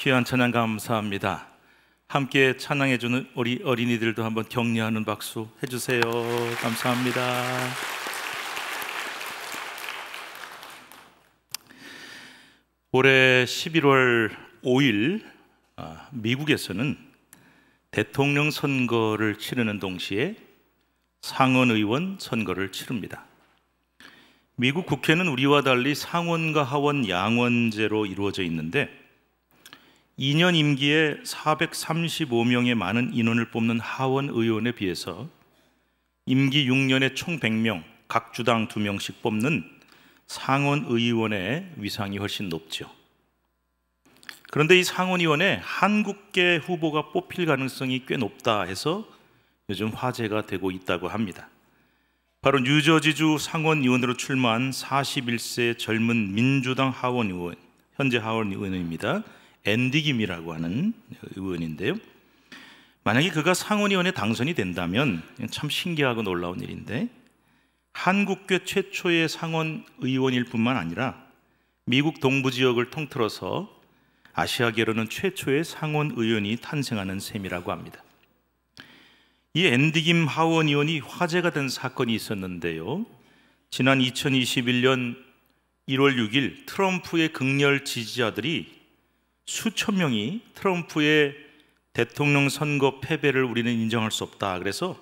귀한 찬양 감사합니다. 함께 찬양해 주는 우리 어린이들도 한번 격려하는 박수 해 주세요. 감사합니다. 올해 11월 5일 아, 미국에서는 대통령 선거를 치르는 동시에 상원의원 선거를 치릅니다. 미국 국회는 우리와 달리 상원과 하원 양원제로 이루어져 있는데 2년 임기에 435명의 많은 인원을 뽑는 하원 의원에 비해서 임기 6년에 총 100명, 각 주당 2명씩 뽑는 상원 의원의 위상이 훨씬 높죠. 그런데 이 상원의원에 한국계 후보가 뽑힐 가능성이 꽤 높다 해서 요즘 화제가 되고 있다고 합니다. 바로 뉴저지주 상원의원으로 출마한 41세 젊은 민주당 하원의원, 현재 하원의원입니다. 앤디김이라고 하는 의원인데요. 만약에 그가 상원의원에 당선이 된다면 참 신기하고 놀라운 일인데 한국계 최초의 상원 의원일 뿐만 아니라 미국 동부 지역을 통틀어서 아시아계로는 최초의 상원 의원이 탄생하는 셈이라고 합니다. 이 앤디김 하원 의원이 화제가 된 사건이 있었는데요. 지난 2021년 1월 6일 트럼프의 극렬 지지자들이 수천 명이 트럼프의 대통령 선거 패배를 우리는 인정할 수 없다. 그래서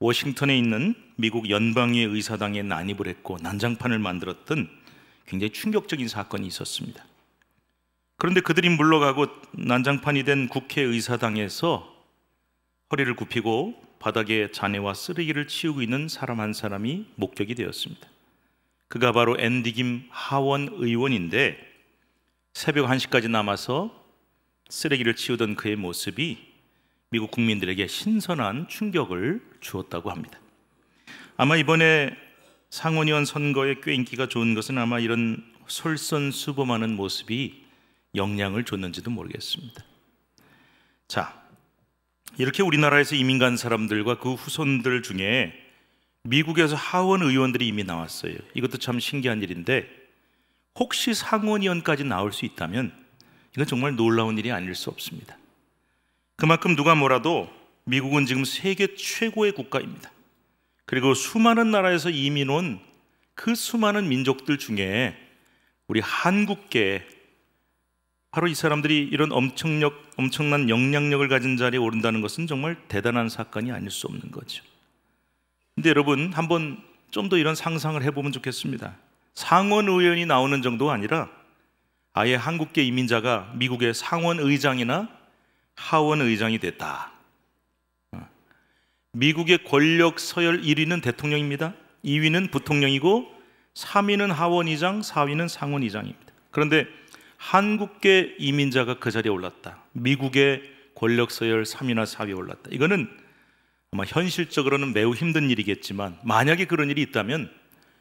워싱턴에 있는 미국 연방의 의사당에 난입을 했고 난장판을 만들었던 굉장히 충격적인 사건이 있었습니다. 그런데 그들이 물러가고 난장판이 된 국회의사당에서 허리를 굽히고 바닥에 잔해와 쓰레기를 치우고 있는 사람 한 사람이 목격이 되었습니다. 그가 바로 앤디김 하원 의원인데 새벽 1시까지 남아서 쓰레기를 치우던 그의 모습이 미국 국민들에게 신선한 충격을 주었다고 합니다. 아마 이번에 상원의원 선거에 꽤 인기가 좋은 것은 아마 이런 솔선수범하는 모습이 영향을 줬는지도 모르겠습니다. 자, 이렇게 우리나라에서 이민 간 사람들과 그 후손들 중에 미국에서 하원 의원들이 이미 나왔어요. 이것도 참 신기한 일인데 혹시 상원의원까지 나올 수 있다면 이건 정말 놀라운 일이 아닐 수 없습니다. 그만큼 누가 뭐라도 미국은 지금 세계 최고의 국가입니다. 그리고 수많은 나라에서 이민 온 그 수많은 민족들 중에 우리 한국계 바로 이 사람들이 이런 엄청력, 엄청난 영향력을 가진 자리에 오른다는 것은 정말 대단한 사건이 아닐 수 없는 거죠. 근데 여러분 한번 좀 더 이런 상상을 해보면 좋겠습니다. 상원 의원이 나오는 정도가 아니라 아예 한국계 이민자가 미국의 상원 의장이나 하원 의장이 됐다. 어. 미국의 권력 서열 1위는 대통령입니다. 2위는 부통령이고 3위는 하원의장, 4위는 상원의장입니다. 그런데 한국계 이민자가 그 자리에 올랐다. 미국의 권력 서열 3위나 4위에 올랐다. 이거는 아마 현실적으로는 매우 힘든 일이겠지만 만약에 그런 일이 있다면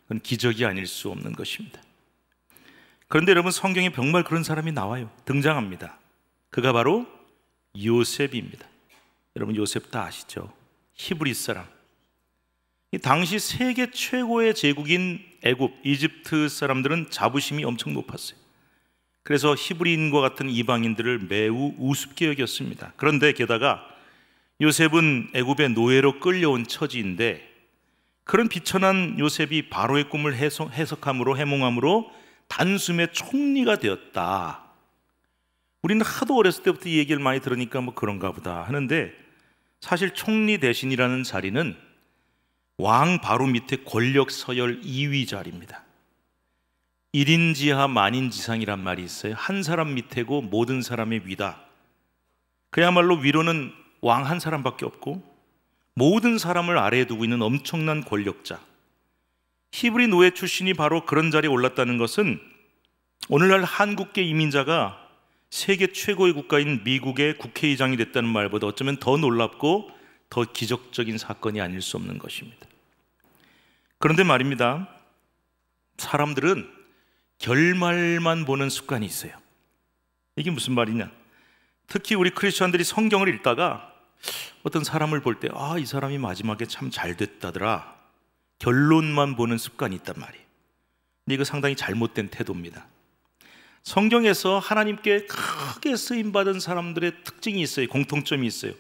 그건 기적이 아닐 수 없는 것입니다. 그런데 여러분 성경에 정말 그런 사람이 나와요. 등장합니다. 그가 바로 요셉입니다. 여러분 요셉 다 아시죠? 히브리 사람. 당시 세계 최고의 제국인 애굽, 이집트 사람들은 자부심이 엄청 높았어요. 그래서 히브리인과 같은 이방인들을 매우 우습게 여겼습니다. 그런데 게다가 요셉은 애굽의 노예로 끌려온 처지인데 그런 비천한 요셉이 바로의 꿈을 해석함으로 해몽함으로 단숨에 총리가 되었다. 우리는 하도 어렸을 때부터 이 얘기를 많이 들으니까 뭐 그런가 보다 하는데 사실 총리 대신이라는 자리는 왕 바로 밑에 권력 서열 2위 자리입니다. 1인 지하 만인 지상이란 말이 있어요. 한 사람 밑에고 모든 사람의 위다. 그야말로 위로는 왕 한 사람밖에 없고 모든 사람을 아래에 두고 있는 엄청난 권력자. 히브리 노예 출신이 바로 그런 자리에 올랐다는 것은 오늘날 한국계 이민자가 세계 최고의 국가인 미국의 국회의장이 됐다는 말보다 어쩌면 더 놀랍고 더 기적적인 사건이 아닐 수 없는 것입니다. 그런데 말입니다. 사람들은 결말만 보는 습관이 있어요. 이게 무슨 말이냐? 특히 우리 크리스천들이 성경을 읽다가 어떤 사람을 볼 때, 아, 이 사람이 마지막에 참 잘 됐다더라. 결론만 보는 습관이 있단 말이에요. 이거 상당히 잘못된 태도입니다. 성경에서 하나님께 크게 쓰임받은 사람들의 특징이 있어요. 공통점이 있어요.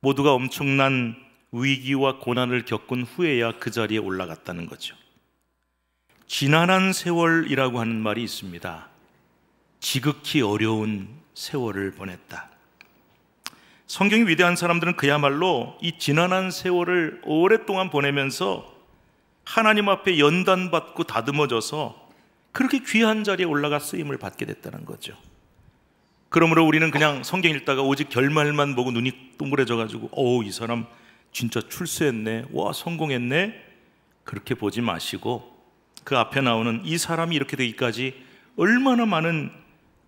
모두가 엄청난 위기와 고난을 겪은 후에야 그 자리에 올라갔다는 거죠. 지난한 세월이라고 하는 말이 있습니다. 지극히 어려운 세월을 보냈다. 성경이 위대한 사람들은 그야말로 이 지난한 세월을 오랫동안 보내면서 하나님 앞에 연단받고 다듬어져서 그렇게 귀한 자리에 올라가 쓰임을 받게 됐다는 거죠. 그러므로 우리는 그냥 성경 읽다가 오직 결말만 보고 눈이 동그래져가지고 어우 이 사람 진짜 출세했네 와 성공했네 그렇게 보지 마시고 그 앞에 나오는 이 사람이 이렇게 되기까지 얼마나 많은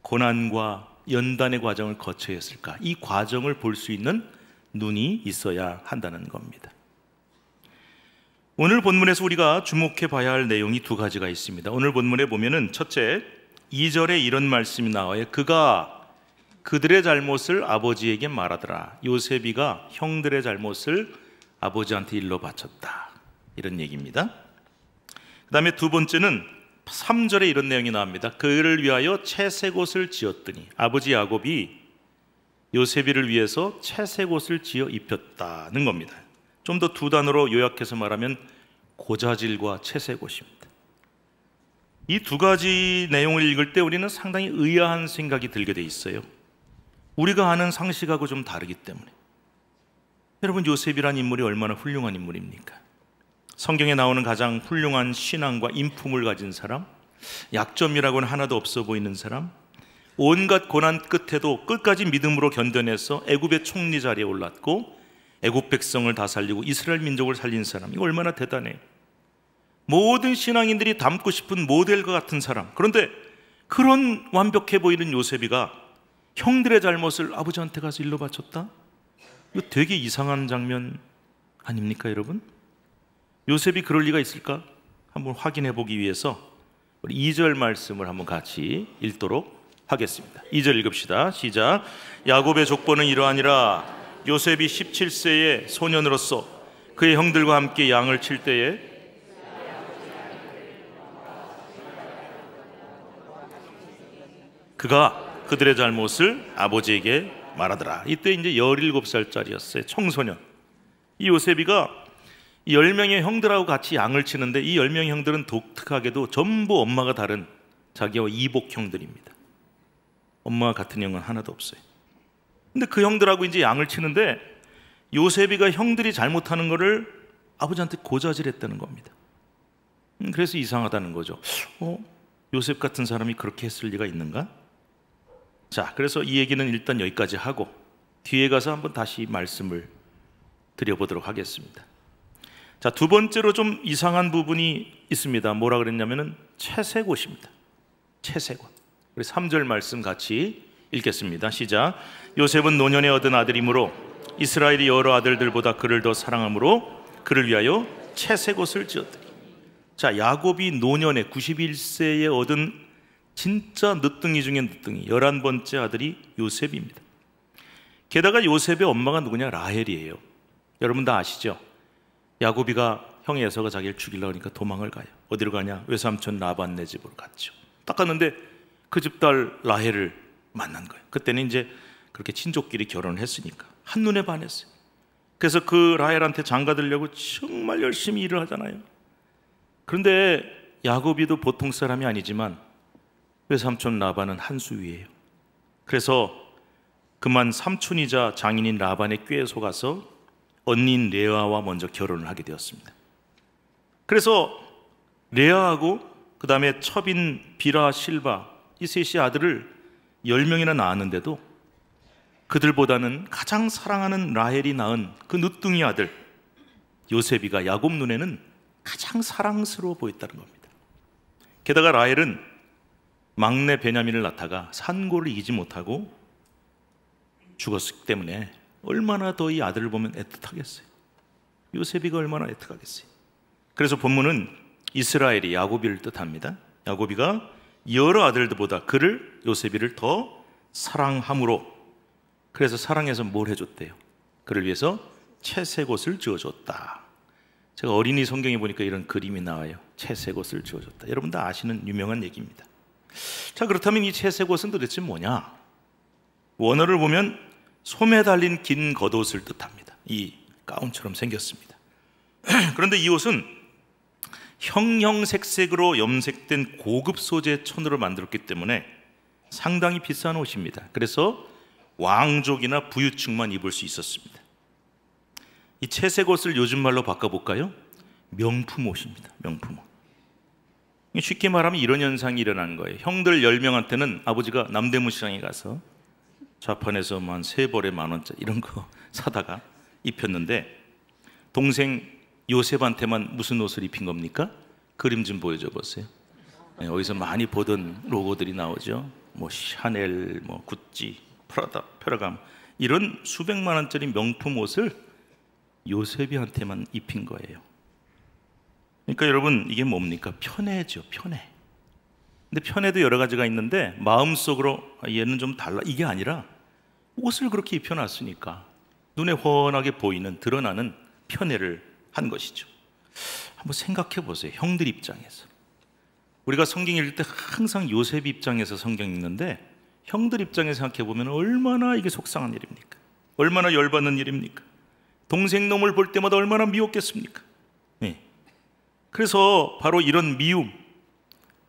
고난과 연단의 과정을 거쳐야 했을까? 이 과정을 볼 수 있는 눈이 있어야 한다는 겁니다. 오늘 본문에서 우리가 주목해 봐야 할 내용이 두 가지가 있습니다. 오늘 본문에 보면은 첫째, 2절에 이런 말씀이 나와요. 그가 그들의 잘못을 아버지에게 말하더라. 요셉이가 형들의 잘못을 아버지한테 일러 바쳤다. 이런 얘기입니다. 그 다음에 두 번째는 3절에 이런 내용이 나옵니다. 그를 위하여 채색 옷을 지었더니 아버지 야곱이 요셉이를 위해서 채색 옷을 지어 입혔다는 겁니다. 좀 더 두 단어로 요약해서 말하면 고자질과 채색 옷입니다. 이 두 가지 내용을 읽을 때 우리는 상당히 의아한 생각이 들게 돼 있어요. 우리가 아는 상식하고 좀 다르기 때문에. 여러분 요셉이란 인물이 얼마나 훌륭한 인물입니까? 성경에 나오는 가장 훌륭한 신앙과 인품을 가진 사람, 약점이라고는 하나도 없어 보이는 사람, 온갖 고난 끝에도 끝까지 믿음으로 견뎌내서 애굽의 총리 자리에 올랐고 애굽 백성을 다 살리고 이스라엘 민족을 살린 사람. 이 얼마나 대단해 모든 신앙인들이 닮고 싶은 모델과 같은 사람. 그런데 그런 완벽해 보이는 요셉이가 형들의 잘못을 아버지한테 가서 일러 바쳤다? 이거 되게 이상한 장면 아닙니까, 여러분? 요셉이 그럴 리가 있을까? 한번 확인해 보기 위해서 우리 2절 말씀을 한번 같이 읽도록 하겠습니다. 2절 읽읍시다. 시작. 야곱의 족보는 이러하니라 요셉이 17세의 소년으로서 그의 형들과 함께 양을 칠 때에 그가 그들의 잘못을 아버지에게 말하더라. 이때 이제 17살짜리였어요. 청소년. 이 요셉이가 이1명의 형들하고 같이 양을 치는데 이 열명의 형들은 독특하게도 전부 엄마가 다른 자기와 이복 형들입니다. 엄마와 같은 형은 하나도 없어요. 근데 그 형들하고 이제 양을 치는데 요셉이가 형들이 잘못하는 거를 아버지한테 고자질했다는 겁니다. 음, 그래서 이상하다는 거죠. 어? 요셉 같은 사람이 그렇게 했을 리가 있는가? 자, 그래서 이 얘기는 일단 여기까지 하고 뒤에 가서 한번 다시 말씀을 드려보도록 하겠습니다. 자, 두 번째로 좀 이상한 부분이 있습니다. 뭐라 그랬냐면은 채색옷입니다. 채색옷. 우리 3절 말씀 같이 읽겠습니다. 시작. 요셉은 노년에 얻은 아들이므로 이스라엘이 여러 아들들보다 그를 더사랑하므로 그를 위하여 채색옷을 지었더니. 자, 야곱이 노년에 91세에 얻은 진짜 늦둥이 중에 늦둥이 11번째 아들이 요셉입니다. 게다가 요셉의 엄마가 누구냐? 라헬이에요. 여러분 다 아시죠? 야곱이가형의 에서가 자기를 죽이려고 하니까 도망을 가요. 어디로 가냐? 외삼촌 라반네 집으로 갔죠. 딱 갔는데 그 집 딸 라헬을 만난 거예요. 그때는 이제 그렇게 친족끼리 결혼을 했으니까 한눈에 반했어요. 그래서 그 라헬한테 장가들려고 정말 열심히 일을 하잖아요. 그런데 야곱이도 보통 사람이 아니지만 외삼촌 라반은 한수 위에요. 그래서 그만 삼촌이자 장인인 라반의 꾀에 속아서 언니인 레아와 먼저 결혼을 하게 되었습니다. 그래서 레아하고 그 다음에 첩인 비라 실바 이 셋이 아들을 10명이나 낳았는데도 그들보다는 가장 사랑하는 라헬이 낳은 그 늦둥이 아들 요셉이가 야곱 눈에는 가장 사랑스러워 보였다는 겁니다. 게다가 라헬은 막내 베냐민을 낳다가 산고를 이지 못하고 죽었기 때문에 얼마나 더 이 아들을 보면 애틋하겠어요. 요셉이가 얼마나 애틋하겠어요. 그래서 본문은 이스라엘이 야곱이를 뜻합니다. 야곱이가 여러 아들들보다 그를 요셉이를 더 사랑함으로 그래서 사랑해서 뭘 해줬대요? 그를 위해서 채색 옷을 지어줬다. 제가 어린이 성경에 보니까 이런 그림이 나와요. 채색 옷을 지어줬다. 여러분 다 아시는 유명한 얘기입니다. 자 그렇다면 이 채색 옷은 도대체 뭐냐? 원어를 보면 소매 달린 긴 겉옷을 뜻합니다. 이 가운처럼 생겼습니다. 그런데 이 옷은 형형색색으로 염색된 고급 소재 천으로 만들었기 때문에 상당히 비싼 옷입니다. 그래서 왕족이나 부유층만 입을 수 있었습니다. 이 채색 옷을 요즘 말로 바꿔볼까요? 명품 옷입니다. 명품 옷. 쉽게 말하면 이런 현상이 일어난 거예요. 형들 10명한테는 아버지가 남대문 시장에 가서 좌판에서만 세 벌에 만 원짜리 이런 거 사다가 입혔는데 동생 요셉한테만 무슨 옷을 입힌 겁니까? 그림 좀 보여줘 보세요. 네, 어디서 많이 보던 로고들이 나오죠. 뭐 샤넬, 뭐 구찌, 프라다, 페라감 이런 수백만 원짜리 명품 옷을 요셉이한테만 입힌 거예요. 그러니까 여러분 이게 뭡니까? 편애죠, 편애. 근데 편에도 여러 가지가 있는데 마음속으로 아, 얘는 좀 달라 이게 아니라 옷을 그렇게 입혀놨으니까 눈에 훤하게 보이는 드러나는 편애를 한 것이죠. 한번 생각해 보세요. 형들 입장에서 우리가 성경 읽을 때 항상 요셉 입장에서 성경 읽는데 형들 입장에 서 생각해 보면 얼마나 이게 속상한 일입니까? 얼마나 열받는 일입니까? 동생 놈을 볼 때마다 얼마나 미웠겠습니까? 네. 그래서 바로 이런 미움,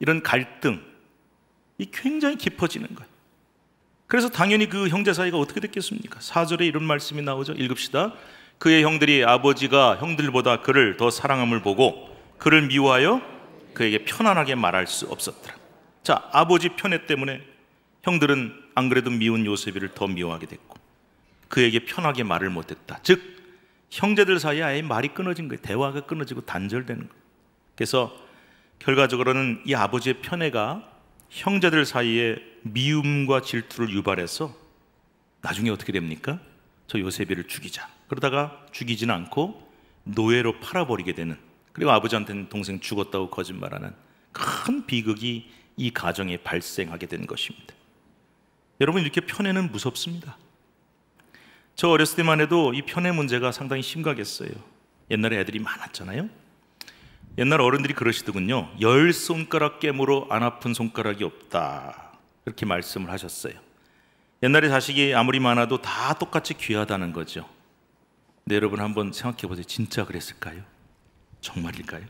이런 갈등이 굉장히 깊어지는 거예요. 그래서 당연히 그 형제 사이가 어떻게 됐겠습니까? 4절에 이런 말씀이 나오죠. 읽읍시다. 그의 형들이 아버지가 형들보다 그를 더 사랑함을 보고 그를 미워하여 그에게 편안하게 말할 수 없었더라. 자, 아버지 편애 때문에 형들은 안 그래도 미운 요셉이를 더 미워하게 됐고 그에게 편하게 말을 못했다. 즉, 형제들 사이에 아예 말이 끊어진 거예요. 대화가 끊어지고 단절되는 거예요. 그래서 결과적으로는 이 아버지의 편애가 형제들 사이에 미움과 질투를 유발해서 나중에 어떻게 됩니까? 저 요셉이를 죽이자. 그러다가 죽이지 않고 노예로 팔아버리게 되는 그리고 아버지한테는 동생 죽었다고 거짓말하는 큰 비극이 이 가정에 발생하게 된 것입니다. 여러분 이렇게 편애는 무섭습니다. 저 어렸을 때만 해도 이 편애 문제가 상당히 심각했어요. 옛날에 애들이 많았잖아요. 옛날 어른들이 그러시더군요. 열 손가락 깨물어 안 아픈 손가락이 없다. 그렇게 말씀을 하셨어요. 옛날에 자식이 아무리 많아도 다 똑같이 귀하다는 거죠. 근 여러분 한번 생각해 보세요. 진짜 그랬을까요? 정말일까요?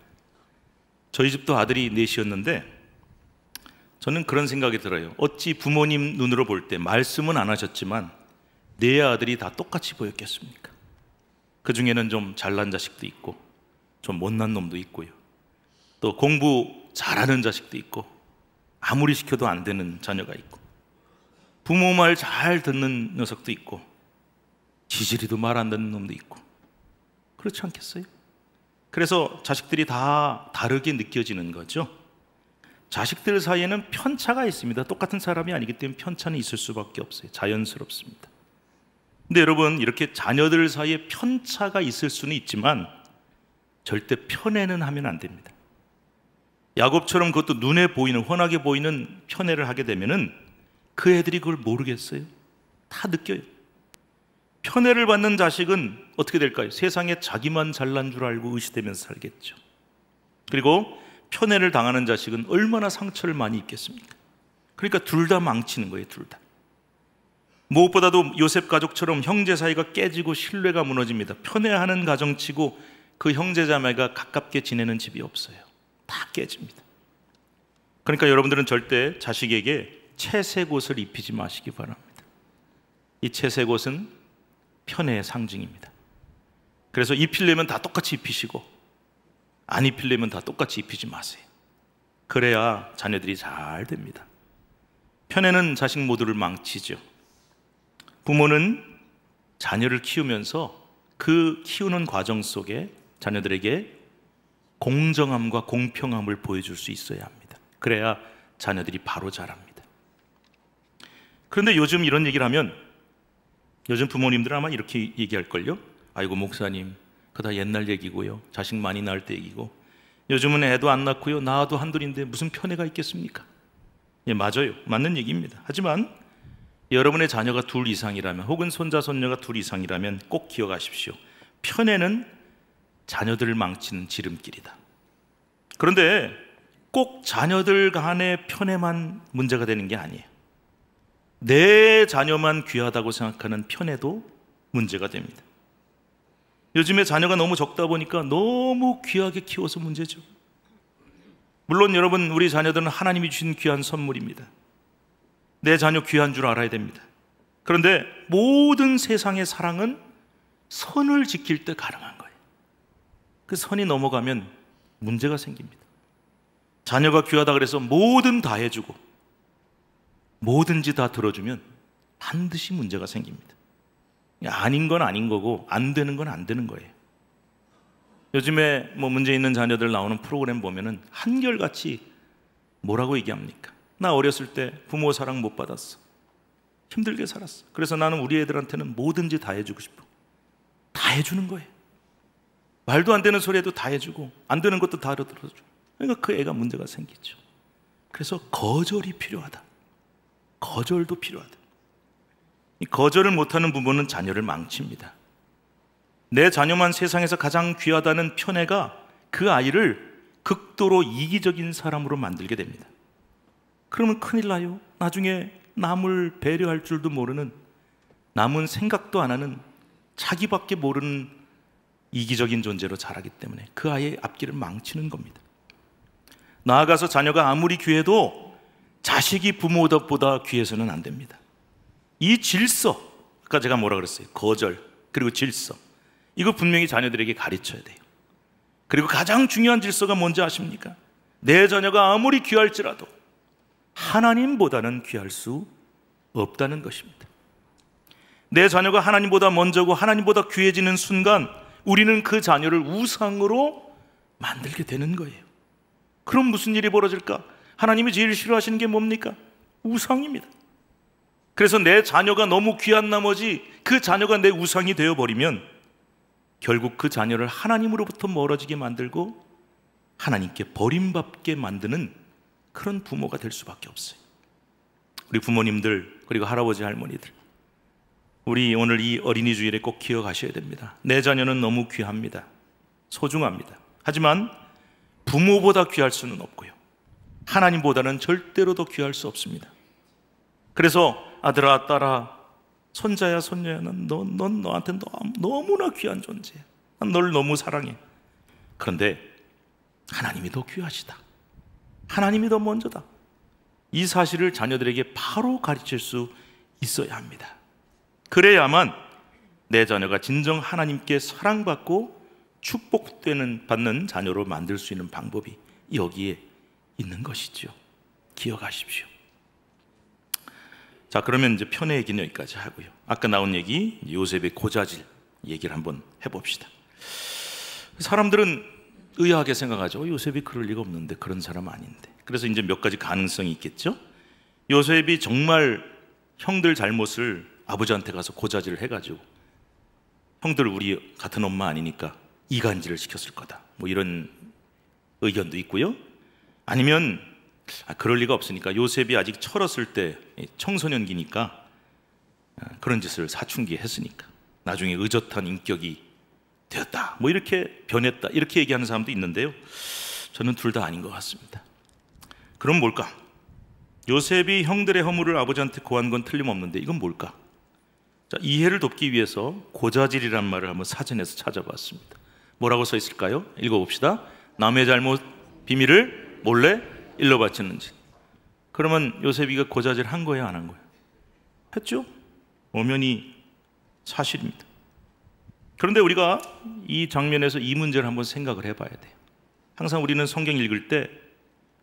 저희 집도 아들이 넷이었는데 저는 그런 생각이 들어요. 어찌 부모님 눈으로 볼 때 말씀은 안 하셨지만 네 아들이 다 똑같이 보였겠습니까? 그 중에는 좀 잘난 자식도 있고 좀 못난 놈도 있고요. 또 공부 잘하는 자식도 있고 아무리 시켜도 안 되는 자녀가 있고 부모 말 잘 듣는 녀석도 있고 지지리도 말 안 듣는 놈도 있고 그렇지 않겠어요? 그래서 자식들이 다 다르게 느껴지는 거죠. 자식들 사이에는 편차가 있습니다. 똑같은 사람이 아니기 때문에 편차는 있을 수밖에 없어요. 자연스럽습니다. 근데 여러분 이렇게 자녀들 사이에 편차가 있을 수는 있지만 절대 편애는 하면 안 됩니다. 야곱처럼 그것도 눈에 보이는 훤하게 보이는 편애를 하게 되면은 그 애들이 그걸 모르겠어요. 다 느껴요. 편애를 받는 자식은 어떻게 될까요? 세상에 자기만 잘난 줄 알고 의시되면서 살겠죠. 그리고 편애를 당하는 자식은 얼마나 상처를 많이 입겠습니까? 그러니까 둘 다 망치는 거예요, 둘 다. 무엇보다도 요셉 가족처럼 형제 사이가 깨지고 신뢰가 무너집니다. 편애하는 가정치고 그 형제자매가 가깝게 지내는 집이 없어요. 다 깨집니다. 그러니까 여러분들은 절대 자식에게 채색옷을 입히지 마시기 바랍니다. 이 채색옷은 편애의 상징입니다. 그래서 입히려면 다 똑같이 입히시고 안 입히려면 다 똑같이 입히지 마세요. 그래야 자녀들이 잘 됩니다. 편애는 자식 모두를 망치죠. 부모는 자녀를 키우면서 그 키우는 과정 속에 자녀들에게 공정함과 공평함을 보여줄 수 있어야 합니다. 그래야 자녀들이 바로 자랍니다. 그런데 요즘 이런 얘기를 하면 요즘 부모님들 아마 이렇게 얘기할걸요? 아이고, 목사님, 그다 옛날 얘기고요. 자식 많이 낳을 때 얘기고. 요즘은 애도 안 낳고요. 낳아도 한둘인데 무슨 편애가 있겠습니까? 예, 맞아요. 맞는 얘기입니다. 하지만 여러분의 자녀가 둘 이상이라면 혹은 손자, 손녀가 둘 이상이라면 꼭 기억하십시오. 편애는 자녀들을 망치는 지름길이다. 그런데 꼭 자녀들 간의 편애만 문제가 되는 게 아니에요. 내 자녀만 귀하다고 생각하는 편애도 문제가 됩니다. 요즘에 자녀가 너무 적다 보니까 너무 귀하게 키워서 문제죠. 물론 여러분, 우리 자녀들은 하나님이 주신 귀한 선물입니다. 내 자녀 귀한 줄 알아야 됩니다. 그런데 모든 세상의 사랑은 선을 지킬 때 가능한 거예요. 그 선이 넘어가면 문제가 생깁니다. 자녀가 귀하다 그래서 뭐든 다 해주고 뭐든지 다 들어주면 반드시 문제가 생깁니다. 아닌 건 아닌 거고 안 되는 건 안 되는 거예요. 요즘에 뭐 문제 있는 자녀들 나오는 프로그램 보면은 한결같이 뭐라고 얘기합니까? 나 어렸을 때 부모 사랑 못 받았어. 힘들게 살았어. 그래서 나는 우리 애들한테는 뭐든지 다 해주고 싶어. 다 해주는 거예요. 말도 안 되는 소리에도 다 해주고 안 되는 것도 다알아 들어주고 그러니까 그 애가 문제가 생기죠. 그래서 거절이 필요하다. 거절도 필요하다. 거절을 못하는 부모는 자녀를 망칩니다. 내 자녀만 세상에서 가장 귀하다는 편애가 그 아이를 극도로 이기적인 사람으로 만들게 됩니다. 그러면 큰일 나요. 나중에 남을 배려할 줄도 모르는 남은 생각도 안 하는 자기밖에 모르는 이기적인 존재로 자라기 때문에 그 아이의 앞길을 망치는 겁니다. 나아가서 자녀가 아무리 귀해도 자식이 부모보다 귀해서는 안 됩니다. 이 질서, 아까 제가 뭐라 그랬어요? 거절, 그리고 질서. 이거 분명히 자녀들에게 가르쳐야 돼요. 그리고 가장 중요한 질서가 뭔지 아십니까? 내 자녀가 아무리 귀할지라도 하나님보다는 귀할 수 없다는 것입니다. 내 자녀가 하나님보다 먼저고 하나님보다 귀해지는 순간 우리는 그 자녀를 우상으로 만들게 되는 거예요. 그럼 무슨 일이 벌어질까? 하나님이 제일 싫어하시는 게 뭡니까? 우상입니다. 그래서 내 자녀가 너무 귀한 나머지 그 자녀가 내 우상이 되어버리면 결국 그 자녀를 하나님으로부터 멀어지게 만들고 하나님께 버림받게 만드는 그런 부모가 될 수밖에 없어요. 우리 부모님들, 그리고 할아버지, 할머니들. 우리 오늘 이 어린이 주일에 꼭 기억하셔야 됩니다. 내 자녀는 너무 귀합니다. 소중합니다. 하지만 부모보다 귀할 수는 없고요. 하나님보다는 절대로 더 귀할 수 없습니다. 그래서 아들아, 딸아, 손자야, 손녀야, 난 너, 넌 너한테 너무나 귀한 존재야. 난 널 너무 사랑해. 그런데 하나님이 더 귀하시다. 하나님이 더 먼저다. 이 사실을 자녀들에게 바로 가르칠 수 있어야 합니다. 그래야만 내 자녀가 진정 하나님께 사랑받고 축복되는 받는 자녀로 만들 수 있는 방법이 여기에 있는 것이지요. 기억하십시오. 자, 그러면 이제 편의 얘기는 여기까지 하고요. 아까 나온 얘기 요셉의 고자질 얘기를 한번 해봅시다. 사람들은 의아하게 생각하죠. 어, 요셉이 그럴 리가 없는데 그런 사람 아닌데. 그래서 이제 몇 가지 가능성이 있겠죠. 요셉이 정말 형들 잘못을 아버지한테 가서 고자질을 해가지고 형들 우리 같은 엄마 아니니까 이간질을 시켰을 거다. 뭐 이런 의견도 있고요. 아니면 아, 그럴 리가 없으니까 요셉이 아직 철었을 때 청소년기니까 아, 그런 짓을 사춘기에 했으니까 나중에 의젓한 인격이 되었다. 뭐 이렇게 변했다. 이렇게 얘기하는 사람도 있는데요. 저는 둘 다 아닌 것 같습니다. 그럼 뭘까? 요셉이 형들의 허물을 아버지한테 고한 건 틀림없는데 이건 뭘까? 자, 이해를 돕기 위해서 고자질이란 말을 한번 사전에서 찾아봤습니다. 뭐라고 써 있을까요? 읽어봅시다. 남의 잘못 비밀을 몰래 일러바치는지. 그러면 요셉이가 고자질 한 거예요, 안 한 거예요? 했죠? 엄연히 사실입니다. 그런데 우리가 이 장면에서 이 문제를 한번 생각을 해봐야 돼요. 항상 우리는 성경 읽을 때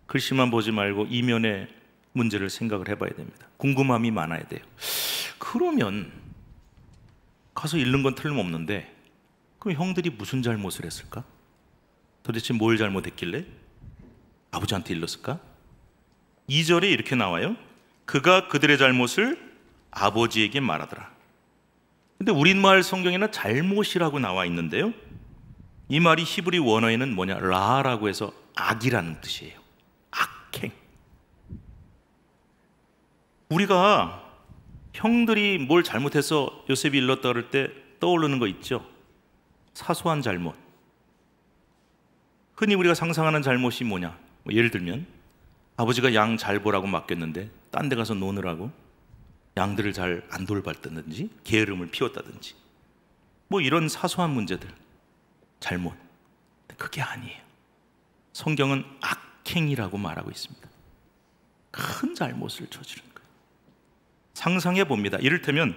글씨만 보지 말고 이면의 문제를 생각을 해봐야 됩니다. 궁금함이 많아야 돼요. 그러면 가서 잃는 건 틀림없는데 그럼 형들이 무슨 잘못을 했을까? 도대체 뭘 잘못했길래? 아버지한테 일렀을까? 2절에 이렇게 나와요. 그가 그들의 잘못을 아버지에게 말하더라. 근데 우리말 성경에는 잘못이라고 나와 있는데요. 이 말이 히브리 원어에는 뭐냐? 라라고 해서 악이라는 뜻이에요. 악행. 우리가 형들이 뭘 잘못해서 요셉이 일렀다 그럴 때 떠오르는 거 있죠? 사소한 잘못. 흔히 우리가 상상하는 잘못이 뭐냐? 뭐 예를 들면 아버지가 양 잘 보라고 맡겼는데 딴 데 가서 노느라고 양들을 잘 안 돌봤다든지 게으름을 피웠다든지 뭐 이런 사소한 문제들 잘못 그게 아니에요 성경은 악행이라고 말하고 있습니다 큰 잘못을 저지른 상상해 봅니다. 이를테면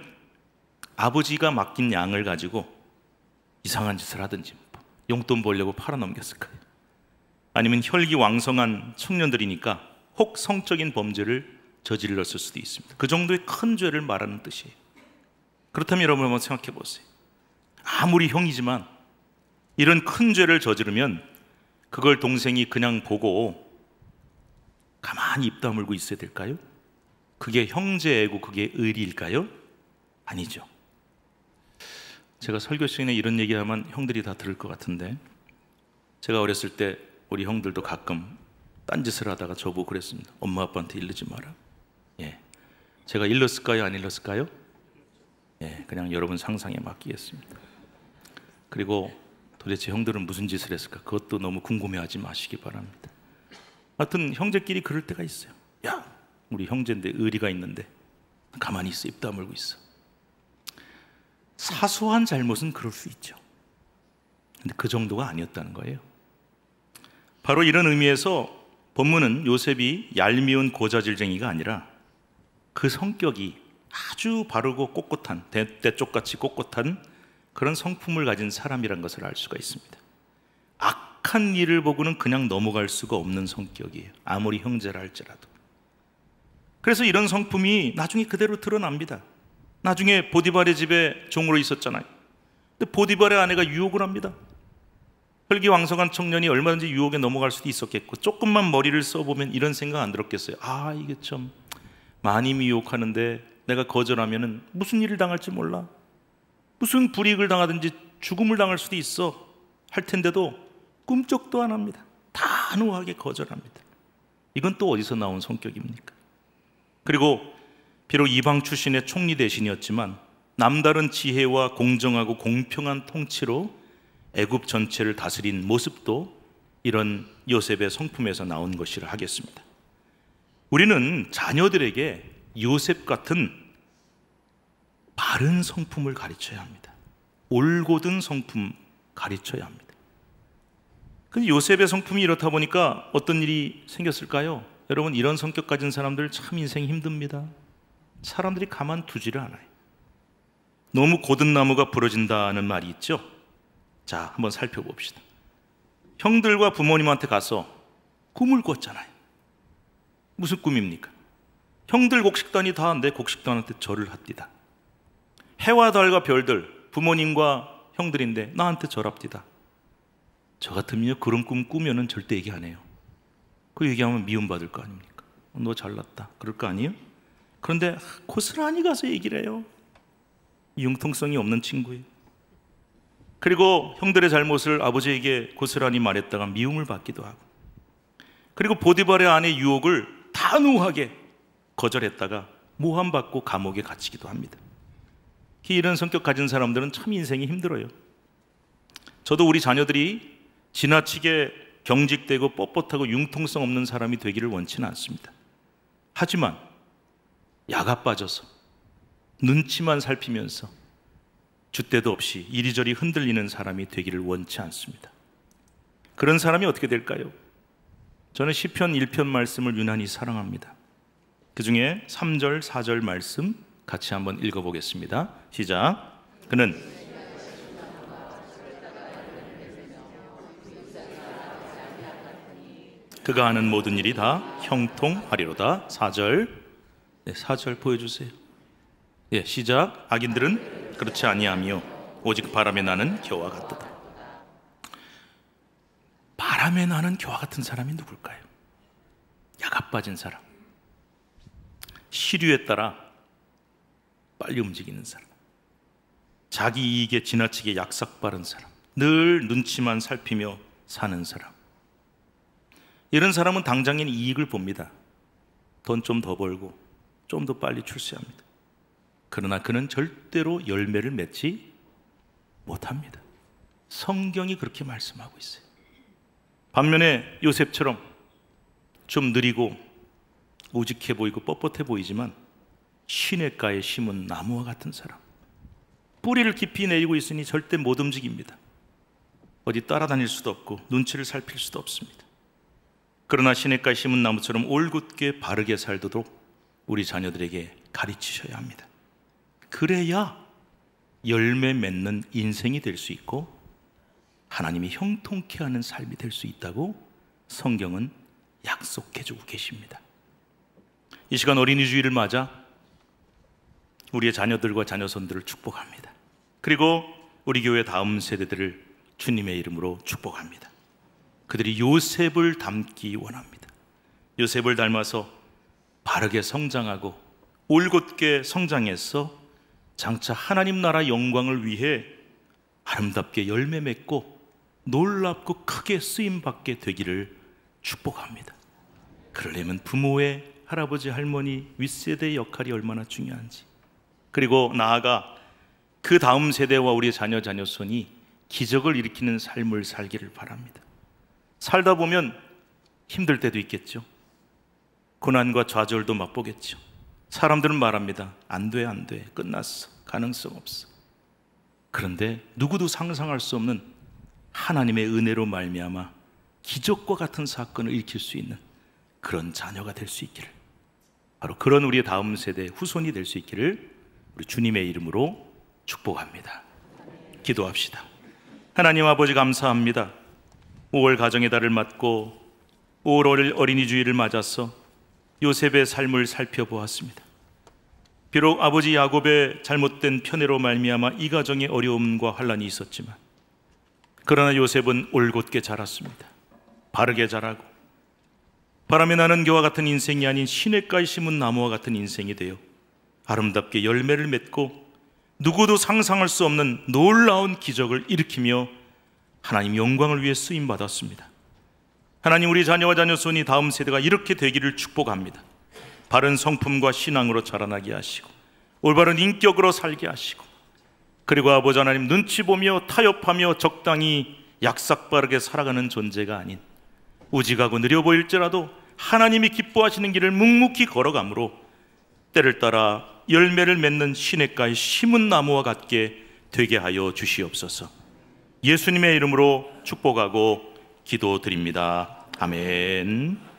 아버지가 맡긴 양을 가지고 이상한 짓을 하든지 뭐 용돈 벌려고 팔아넘겼을까요? 아니면 혈기 왕성한 청년들이니까 혹 성적인 범죄를 저질렀을 수도 있습니다. 그 정도의 큰 죄를 말하는 뜻이에요. 그렇다면 여러분 한번 생각해 보세요. 아무리 형이지만 이런 큰 죄를 저지르면 그걸 동생이 그냥 보고 가만히 입 다물고 있어야 될까요? 그게 형제고 애 그게 의리일까요? 아니죠. 제가 설교 시간에 이런 얘기하면 형들이 다 들을 것 같은데 제가 어렸을 때 우리 형들도 가끔 딴짓을 하다가 저보고 그랬습니다. 엄마 아빠한테 일르지 마라. 예. 제가 일렀을까요? 안 일렀을까요? 예. 그냥 여러분 상상에 맡기겠습니다. 그리고 도대체 형들은 무슨 짓을 했을까? 그것도 너무 궁금해하지 마시기 바랍니다. 하여튼 형제끼리 그럴 때가 있어요. 야, 우리 형제인데 의리가 있는데 가만히 있어 입 다물고 있어. 사소한 잘못은 그럴 수 있죠. 근데 그 정도가 아니었다는 거예요. 바로 이런 의미에서 본문은 요셉이 얄미운 고자질쟁이가 아니라 그 성격이 아주 바르고 꼿꼿한 대, 쪽같이 꼿꼿한 그런 성품을 가진 사람이란 것을 알 수가 있습니다. 악한 일을 보고는 그냥 넘어갈 수가 없는 성격이에요. 아무리 형제라 할지라도. 그래서 이런 성품이 나중에 그대로 드러납니다. 나중에 보디발의 집에 종으로 있었잖아요. 근데 보디발의 아내가 유혹을 합니다. 혈기왕성한 청년이 얼마든지 유혹에 넘어갈 수도 있었겠고 조금만 머리를 써보면 이런 생각 안 들었겠어요. 아 이게 참 많이 미혹하는데 내가 거절하면 무슨 일을 당할지 몰라. 무슨 불이익을 당하든지 죽음을 당할 수도 있어 할 텐데도 꿈쩍도 안 합니다. 단호하게 거절합니다. 이건 또 어디서 나온 성격입니까? 그리고 비록 이방 출신의 총리 대신이었지만 남다른 지혜와 공정하고 공평한 통치로 애굽 전체를 다스린 모습도 이런 요셉의 성품에서 나온 것이라 하겠습니다. 우리는 자녀들에게 요셉 같은 바른 성품을 가르쳐야 합니다. 올곧은 성품 가르쳐야 합니다. 근데 요셉의 성품이 이렇다 보니까 어떤 일이 생겼을까요? 여러분 이런 성격 가진 사람들 참 인생 힘듭니다. 사람들이 가만두지를 않아요. 너무 고든 나무가 부러진다는 말이 있죠. 자, 한번 살펴봅시다. 형들과 부모님한테 가서 꿈을 꿨잖아요. 무슨 꿈입니까? 형들 곡식단이 다 내 곡식단한테 절을 합디다. 해와 달과 별들, 부모님과 형들인데 나한테 절합디다. 저 같으면요, 그런 꿈 꾸면은 절대 얘기 안 해요. 그 얘기하면 미움받을 거 아닙니까? 너 잘났다. 그럴 거 아니에요? 그런데 고스란히 가서 얘기를 해요. 융통성이 없는 친구예요. 그리고 형들의 잘못을 아버지에게 고스란히 말했다가 미움을 받기도 하고 그리고 보디발의 아내 유혹을 단호하게 거절했다가 모함받고 감옥에 갇히기도 합니다. 이런 성격 가진 사람들은 참 인생이 힘들어요. 저도 우리 자녀들이 지나치게 경직되고 뻣뻣하고 융통성 없는 사람이 되기를 원치는 않습니다. 하지만 야가 빠져서 눈치만 살피면서 주때도 없이 이리저리 흔들리는 사람이 되기를 원치 않습니다. 그런 사람이 어떻게 될까요? 저는 시편 1편 말씀을 유난히 사랑합니다. 그 중에 3절, 4절 말씀 같이 한번 읽어보겠습니다. 시작. 그는 그가 하는 모든 일이 다 형통하리로다. 4절. 네, 4절 보여주세요. 예, 시작. 악인들은 그렇지 아니하며 오직 바람에 나는 겨와 같도다. 바람에 나는 겨와 같은 사람이 누굴까요? 야가 빠진 사람. 시류에 따라 빨리 움직이는 사람. 자기 이익에 지나치게 약삭 빠른 사람. 늘 눈치만 살피며 사는 사람. 이런 사람은 당장엔 이익을 봅니다. 돈 좀 더 벌고 좀 더 빨리 출세합니다. 그러나 그는 절대로 열매를 맺지 못합니다. 성경이 그렇게 말씀하고 있어요. 반면에 요셉처럼 좀 느리고 우직해 보이고 뻣뻣해 보이지만 시냇가에 심은 나무와 같은 사람. 뿌리를 깊이 내리고 있으니 절대 못 움직입니다. 어디 따라다닐 수도 없고 눈치를 살필 수도 없습니다. 그러나 시냇가 심은 나무처럼 올곧게 바르게 살도록 우리 자녀들에게 가르치셔야 합니다. 그래야 열매 맺는 인생이 될 수 있고 하나님이 형통케 하는 삶이 될 수 있다고 성경은 약속해 주고 계십니다. 이 시간 어린이 주일을 맞아 우리의 자녀들과 자녀손들을 축복합니다. 그리고 우리 교회 다음 세대들을 주님의 이름으로 축복합니다. 그들이 요셉을 닮기 원합니다. 요셉을 닮아서 바르게 성장하고 올곧게 성장해서 장차 하나님 나라 영광을 위해 아름답게 열매 맺고 놀랍고 크게 쓰임 받게 되기를 축복합니다. 그러려면 부모의 할아버지 할머니 윗세대 역할이 얼마나 중요한지 그리고 나아가 그 다음 세대와 우리 자녀 자녀손이 기적을 일으키는 삶을 살기를 바랍니다. 살다 보면 힘들 때도 있겠죠. 고난과 좌절도 맛보겠죠. 사람들은 말합니다. 안 돼, 안 돼. 끝났어. 가능성 없어. 그런데 누구도 상상할 수 없는 하나님의 은혜로 말미암아 기적과 같은 사건을 일으킬 수 있는 그런 자녀가 될 수 있기를 바로 그런 우리의 다음 세대 후손이 될 수 있기를 우리 주님의 이름으로 축복합니다. 기도합시다. 하나님 아버지 감사합니다. 5월 가정의 달을 맞고 5월 어린이 주일을 맞아서 요셉의 삶을 살펴보았습니다. 비록 아버지 야곱의 잘못된 편애로 말미암아 이 가정에 어려움과 환란이 있었지만 그러나 요셉은 올곧게 자랐습니다. 바르게 자라고 바람에 나는 겨와 같은 인생이 아닌 시냇가에 심은 나무와 같은 인생이 되어 아름답게 열매를 맺고 누구도 상상할 수 없는 놀라운 기적을 일으키며 하나님 영광을 위해 쓰임 받았습니다. 하나님 우리 자녀와 자녀손이 다음 세대가 이렇게 되기를 축복합니다. 바른 성품과 신앙으로 자라나게 하시고 올바른 인격으로 살게 하시고 그리고 아버지 하나님 눈치 보며 타협하며 적당히 약삭빠르게 살아가는 존재가 아닌 우직하고 느려 보일지라도 하나님이 기뻐하시는 길을 묵묵히 걸어가므로 때를 따라 열매를 맺는 시냇가의 심은 나무와 같게 되게 하여 주시옵소서. 예수님의 이름으로 축복하고 기도드립니다. 아멘.